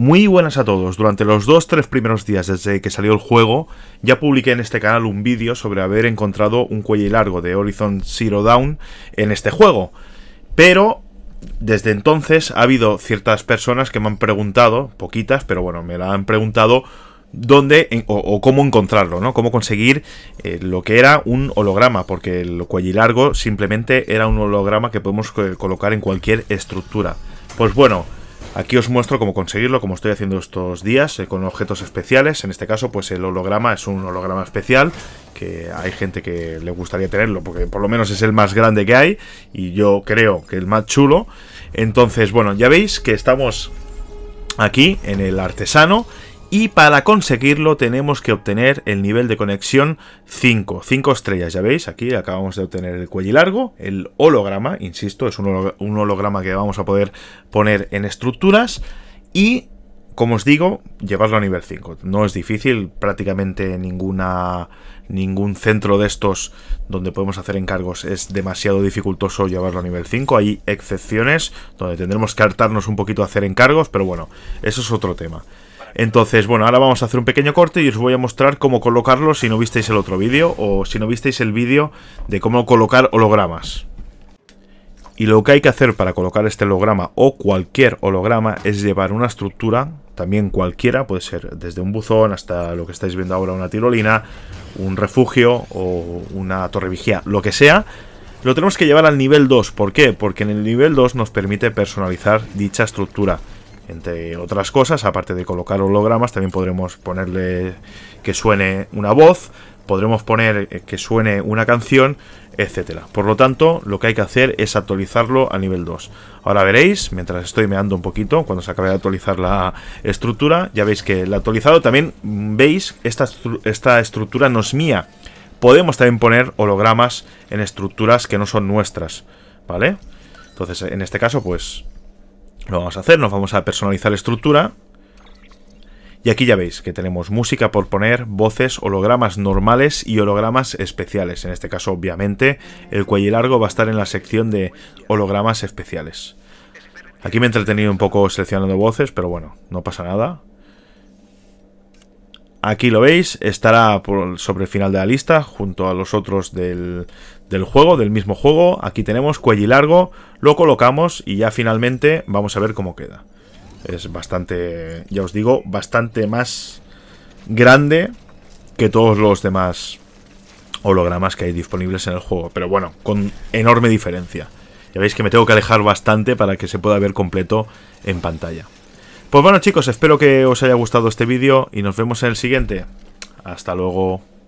Muy buenas a todos. Durante los dos, tres primeros días desde que salió el juego, ya publiqué en este canal un vídeo sobre haber encontrado un cuello largo de Horizon Zero Dawn en este juego. Pero desde entonces ha habido ciertas personas que me han preguntado, poquitas, pero bueno, me la han preguntado dónde o, cómo encontrarlo, ¿no? Cómo conseguir eh, lo que era un holograma, porque el cuello largo simplemente era un holograma que podemos eh, colocar en cualquier estructura. Pues bueno, Aquí os muestro cómo conseguirlo, como estoy haciendo estos días, eh, con objetos especiales. En este caso, pues el holograma es un holograma especial, que hay gente que le gustaría tenerlo, porque por lo menos es el más grande que hay, y yo creo que el más chulo. Entonces, bueno, ya veis que estamos aquí en el artesano y para conseguirlo tenemos que obtener el nivel de conexión 5, 5 estrellas, ya veis, aquí acabamos de obtener el cuello largo, el holograma, insisto, es un holograma que vamos a poder poner en estructuras y, como os digo, llevarlo a nivel 5. No es difícil, prácticamente ninguna, ningún centro de estos donde podemos hacer encargos es demasiado dificultoso llevarlo a nivel 5. Hay excepciones donde tendremos que hartarnos un poquito a hacer encargos, pero bueno, eso es otro tema. Entonces, bueno, ahora vamos a hacer un pequeño corte y os voy a mostrar cómo colocarlo si no visteis el otro vídeo o si no visteis el vídeo de cómo colocar hologramas. Y lo que hay que hacer para colocar este holograma o cualquier holograma es llevar una estructura, también cualquiera, puede ser desde un buzón hasta lo que estáis viendo ahora, una tirolina, un refugio o una torre vigía, lo que sea, lo tenemos que llevar al nivel 2. ¿Por qué? Porque en el nivel 2 nos permite personalizar dicha estructura. Entre otras cosas, aparte de colocar hologramas, también podremos ponerle que suene una voz, podremos poner eh, que suene una canción, etcétera. Por lo tanto, lo que hay que hacer es actualizarlo a nivel 2. Ahora veréis, mientras estoy meando un poquito, cuando se acabe de actualizar la estructura, ya veis que la actualizado también, veis, esta, esta estructura no es mía. Podemos también poner hologramas en estructuras que no son nuestras, ¿vale? Entonces, en este caso, pues lo vamos a hacer, nos vamos a personalizar la estructura. Y aquí ya veis que tenemos música por poner, voces, hologramas normales y hologramas especiales. En este caso, obviamente, el cuello largo va a estar en la sección de hologramas especiales. Aquí me he entretenido un poco seleccionando voces, pero bueno, no pasa nada. Aquí lo veis, estará sobre el final de la lista, junto a los otros del, del juego, del mismo juego. Aquí tenemos cuello largo, lo colocamos y ya finalmente vamos a ver cómo queda. Es bastante, ya os digo, bastante más grande que todos los demás hologramas que hay disponibles en el juego. Pero bueno, con enorme diferencia. Ya veis que me tengo que alejar bastante para que se pueda ver completo en pantalla. Pues bueno chicos, espero que os haya gustado este vídeo y nos vemos en el siguiente. Hasta luego.